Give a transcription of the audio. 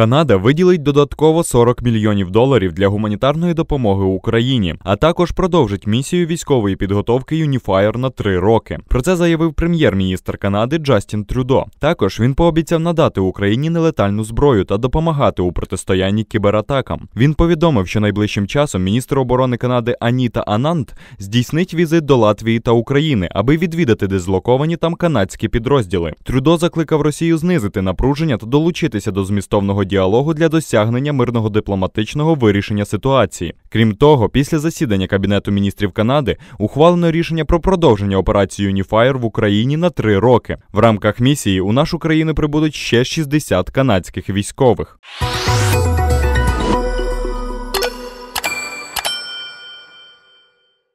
Канада виділить додатково 40 мільйонів доларів для гуманітарної допомоги Україні, а також продовжить місію військової підготовки Юніфаєр на три роки. Про це заявив прем'єр-міністр Канади Джастін Трюдо. Також він пообіцяв надати Україні нелетальну зброю та допомагати у протистоянні кібератакам. Він повідомив, що найближчим часом міністр оборони Канади Аніта Анант здійснить візит до Латвії та України, аби відвідати дислоковані там канадські підрозділи. Трюдо закликав Росію знизити напруження та долучитися до змістовного діалогу для досягнення мирного дипломатичного вирішення ситуації. Крім того, після засідання Кабінету міністрів Канади ухвалено рішення про продовження операції Unifier в Україні на три роки. В рамках місії у нашу країну прибудуть ще 60 канадських військових.